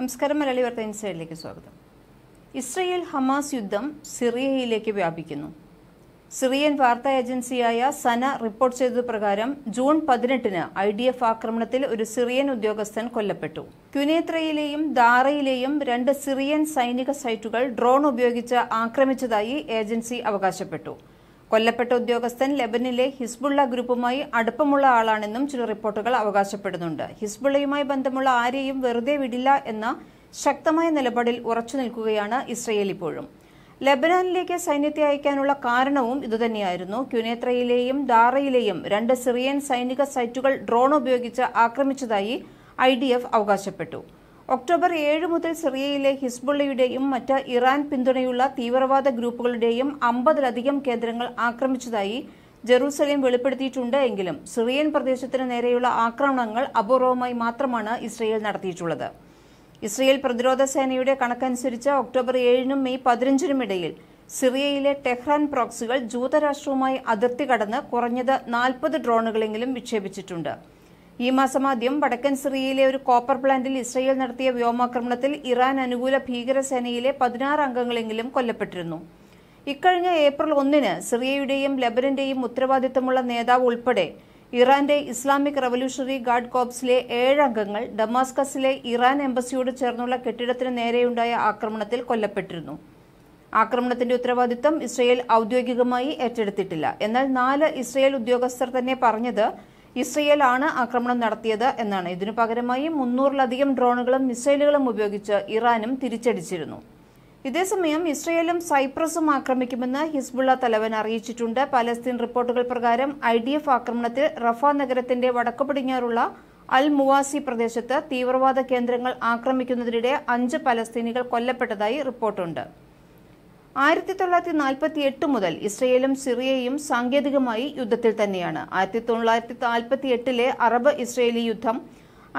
നമസ്കാരം മലയാളി വാർത്ത ഇൻസൈഡിലേക്ക് സ്വാഗതം ഇസ്രയേൽ ഹമാസ് യുദ്ധം സിറിയയിലേക്ക് വ്യാപിക്കുന്നു സിറിയൻ വാർത്താ ഏജൻസിയായ സന റിപ്പോർട്ട് ചെയ്തത് പ്രകാരം ജൂൺ പതിനെട്ടിന് ഐ ഡി എഫ് ആക്രമണത്തിൽ ഒരു സിറിയൻ ഉദ്യോഗസ്ഥൻ കൊല്ലപ്പെട്ടു ക്യുനേത്രയിലെയും ദാറയിലെയും രണ്ട് സിറിയൻ സൈനിക സൈറ്റുകൾ ഡ്രോൺ ഉപയോഗിച്ച് ആക്രമിച്ചതായി ഏജൻസി അവകാശപ്പെട്ടു കൊല്ലപ്പെട്ട ഉദ്യോഗസ്ഥൻ ലെബനിലെ ഹിസ്ബുള്ള ഗ്രൂപ്പുമായി അടുപ്പമുള്ള ആളാണെന്നും ചില റിപ്പോർട്ടുകൾ അവകാശപ്പെടുന്നുണ്ട് ഹിസ്ബുള്ളയുമായി ബന്ധമുള്ള ആരെയും വെറുതെ വിടില്ല എന്ന ശക്തമായ നിലപാടിൽ ഉറച്ചു നിൽക്കുകയാണ് ഇസ്രയേൽ ഇപ്പോഴും ലെബനാനിലേക്ക് സൈന്യത്തെ അയക്കാനുള്ള കാരണവും ഇതുതന്നെയായിരുന്നു ക്യുനേത്രയിലെയും ഡാറയിലെയും രണ്ട് സിറിയൻ സൈനിക സൈറ്റുകൾ ഡ്രോൺ ഉപയോഗിച്ച് ആക്രമിച്ചതായി ഐ അവകാശപ്പെട്ടു ഒക്ടോബർ ഏഴ് മുതൽ സിറിയയിലെ ഹിസ്ബുള്ളയുടെയും മറ്റ് ഇറാൻ പിന്തുണയുള്ള തീവ്രവാദ ഗ്രൂപ്പുകളുടെയും അമ്പതിലധികം കേന്ദ്രങ്ങൾ ആക്രമിച്ചതായി ജെറൂസലേം വെളിപ്പെടുത്തിയിട്ടുണ്ട് എങ്കിലും സിറിയൻ പ്രദേശത്തിന് നേരെയുള്ള ആക്രമണങ്ങൾ അപൂർവമായി മാത്രമാണ് ഇസ്രയേൽ നടത്തിയിട്ടുള്ളത് ഇസ്രയേൽ പ്രതിരോധ സേനയുടെ കണക്കനുസരിച്ച് ഒക്ടോബർ ഏഴിനും മെയ് പതിനഞ്ചിനും ഇടയിൽ സിറിയയിലെ ടെഹ്റാൻ പ്രോക്സികൾ ജൂതരാഷ്ട്രവുമായി അതിർത്തി കടന്ന് കുറഞ്ഞത് നാൽപ്പത് ഡ്രോണുകളെങ്കിലും വിക്ഷേപിച്ചിട്ടുണ്ട് ഈ മാസം ആദ്യം വടക്കൻ സിറിയയിലെ ഒരു കോപ്പർ പ്ലാന്റിൽ ഇസ്രയേൽ നടത്തിയ വ്യോമാക്രമണത്തിൽ ഇറാൻ അനുകൂല ഭീകരസേനയിലെ പതിനാറ് അംഗങ്ങളെങ്കിലും കൊല്ലപ്പെട്ടിരുന്നു ഇക്കഴിഞ്ഞ ഏപ്രിൽ ഒന്നിന് സിറിയയുടെയും ലെബനന്റെയും ഉത്തരവാദിത്തമുള്ള നേതാവ് ഉൾപ്പെടെ ഇറാന്റെ ഇസ്ലാമിക് റവല്യൂഷണറി ഗാർഡ് കോപ്സിലെ ഏഴ് അംഗങ്ങൾ ഡമാസ്കസിലെ ഇറാൻ എംബസിയോട് ചേർന്നുള്ള കെട്ടിടത്തിന് നേരെയുണ്ടായ ആക്രമണത്തിൽ കൊല്ലപ്പെട്ടിരുന്നു ആക്രമണത്തിന്റെ ഉത്തരവാദിത്തം ഇസ്രയേൽ ഔദ്യോഗികമായി ഏറ്റെടുത്തിട്ടില്ല എന്നാൽ നാല് ഇസ്രയേൽ ഉദ്യോഗസ്ഥർ തന്നെ പറഞ്ഞത് ഇസ്രയേൽ ആണ് ആക്രമണം നടത്തിയത് എന്നാണ് ഇതിനു പകരമായി മുന്നൂറിലധികം ഡ്രോണുകളും മിസൈലുകളും ഉപയോഗിച്ച് ഇറാനും തിരിച്ചടിച്ചിരുന്നു ഇതേസമയം ഇസ്രയേലും സൈപ്രസും ആക്രമിക്കുമെന്ന് ഹിസ്ബുള്ള തലവൻ അറിയിച്ചിട്ടുണ്ട് പലസ്തീൻ റിപ്പോർട്ടുകൾ പ്രകാരം ഐ ഡി എഫ് ആക്രമണത്തിൽ റഫ നഗരത്തിന്റെ വടക്കു പടിഞ്ഞാറുള്ള അൽ മുവാസി പ്രദേശത്ത് തീവ്രവാദ കേന്ദ്രങ്ങൾ ആക്രമിക്കുന്നതിനിടെ അഞ്ച് പലസ്തീനികൾ കൊല്ലപ്പെട്ടതായി റിപ്പോർട്ടുണ്ട് ആയിരത്തി തൊള്ളായിരത്തി നാൽപ്പത്തി എട്ട് മുതൽ ഇസ്രയേലും സിറിയയും സാങ്കേതികമായി യുദ്ധത്തിൽ തന്നെയാണ് ആയിരത്തി തൊള്ളായിരത്തി നാൽപ്പത്തി എട്ടിലെ അറബ് ഇസ്രയേലി യുദ്ധം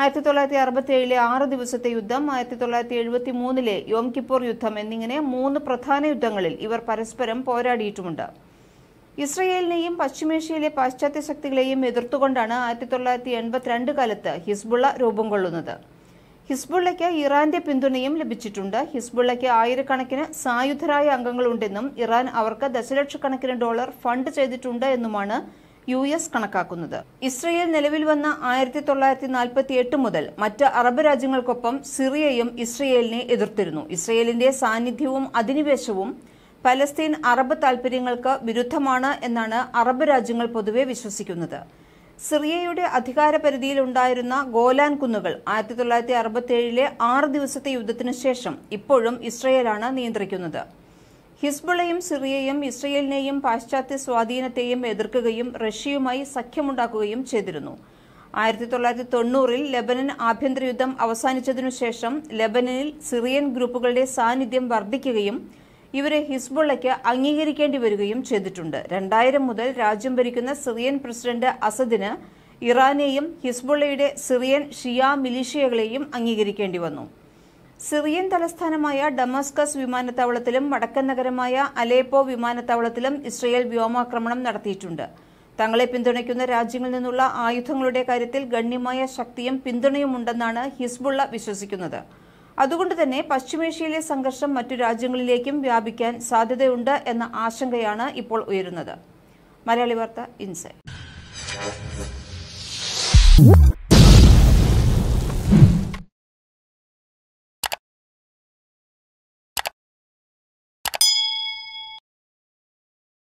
ആയിരത്തി തൊള്ളായിരത്തി അറുപത്തി ഏഴിലെ ആറ് ദിവസത്തെ യുദ്ധം ആയിരത്തി തൊള്ളായിരത്തി എഴുപത്തി മൂന്നിലെ യോം കിപ്പോർ യുദ്ധം എന്നിങ്ങനെ മൂന്ന് പ്രധാന യുദ്ധങ്ങളിൽ ഇവർ പരസ്പരം പോരാടിയിട്ടുമുണ്ട് ഇസ്രയേലിനെയും പശ്ചിമേഷ്യയിലെ പാശ്ചാത്യ ശക്തികളെയും എതിർത്തുകൊണ്ടാണ് ആയിരത്തി തൊള്ളായിരത്തി എൺപത്തിരണ്ട് കാലത്ത് ഹിസ്ബുള്ള രൂപം കൊള്ളുന്നത് ഹിസ്ബുള്ളയ്ക്ക് ഇറാന്റെ പിന്തുണയും ലഭിച്ചിട്ടുണ്ട് ഹിസ്ബുള്ളയ്ക്ക് ആയിരക്കണക്കിന് സായുധരായ അംഗങ്ങളുണ്ടെന്നും ഇറാൻ അവർക്ക് ദശലക്ഷക്കണക്കിന് ഡോളർ ഫണ്ട് ചെയ്തിട്ടുണ്ട് എന്നുമാണ് യു എസ് കണക്കാക്കുന്നത് ഇസ്രയേൽ നിലവിൽ വന്ന ആയിരത്തി തൊള്ളായിരത്തി നാൽപ്പത്തി എട്ട് മുതൽ മറ്റ് അറബ് രാജ്യങ്ങൾക്കൊപ്പം സിറിയയും ഇസ്രയേലിനെ എതിർത്തിരുന്നു ഇസ്രയേലിന്റെ സാന്നിധ്യവും അധിനിവേശവും പലസ്തീൻ അറബ് താൽപര്യങ്ങൾക്ക് വിരുദ്ധമാണ് എന്നാണ് അറബ് രാജ്യങ്ങൾ പൊതുവെ വിശ്വസിക്കുന്നത് സിറിയയുടെ ഉണ്ടായിരുന്ന ഗോലാൻ കുന്നുകൾ ആയിരത്തി തൊള്ളായിരത്തി അറുപത്തിയേഴിലെ ആറ് ദിവസത്തെ യുദ്ധത്തിനു ശേഷം ഇപ്പോഴും ഇസ്രയേലാണ് നിയന്ത്രിക്കുന്നത് ഹിസ്ബുളയും സിറിയയും ഇസ്രയേലിനെയും പാശ്ചാത്യ സ്വാധീനത്തെയും എതിർക്കുകയും റഷ്യയുമായി സഖ്യമുണ്ടാക്കുകയും ചെയ്തിരുന്നു ആയിരത്തി തൊള്ളായിരത്തി തൊണ്ണൂറിൽ ലെബനൻ ആഭ്യന്തര യുദ്ധം അവസാനിച്ചതിനു ശേഷം ലെബനനിൽ സിറിയൻ ഗ്രൂപ്പുകളുടെ സാന്നിധ്യം വർദ്ധിക്കുകയും ഇവരെ ഹിസ്ബുള്ളയ്ക്ക് അംഗീകരിക്കേണ്ടി വരികയും ചെയ്തിട്ടുണ്ട് രണ്ടായിരം മുതൽ രാജ്യം ഭരിക്കുന്ന സിറിയൻ പ്രസിഡന്റ് അസദിന് ഇറാനെയും ഹിസ്ബുള്ളയുടെ സിറിയൻ ഷിയ മിലീഷ്യകളെയും അംഗീകരിക്കേണ്ടി വന്നു സിറിയൻ തലസ്ഥാനമായ ഡമാസ്കസ് വിമാനത്താവളത്തിലും വടക്കൻ നഗരമായ അലേപ്പോ വിമാനത്താവളത്തിലും ഇസ്രയേൽ വ്യോമാക്രമണം നടത്തിയിട്ടുണ്ട് തങ്ങളെ പിന്തുണയ്ക്കുന്ന രാജ്യങ്ങളിൽ നിന്നുള്ള ആയുധങ്ങളുടെ കാര്യത്തിൽ ഗണ്യമായ ശക്തിയും പിന്തുണയുമുണ്ടെന്നാണ് ഹിസ്ബുള്ള വിശ്വസിക്കുന്നത് അതുകൊണ്ട് തന്നെ പശ്ചിമേഷ്യയിലെ സംഘർഷം മറ്റു രാജ്യങ്ങളിലേക്കും വ്യാപിക്കാൻ സാധ്യതയുണ്ട് എന്ന ആശങ്കയാണ് ഇപ്പോൾ ഉയരുന്നത് മലയാളി വാർത്ത ഇൻസൈറ്റ്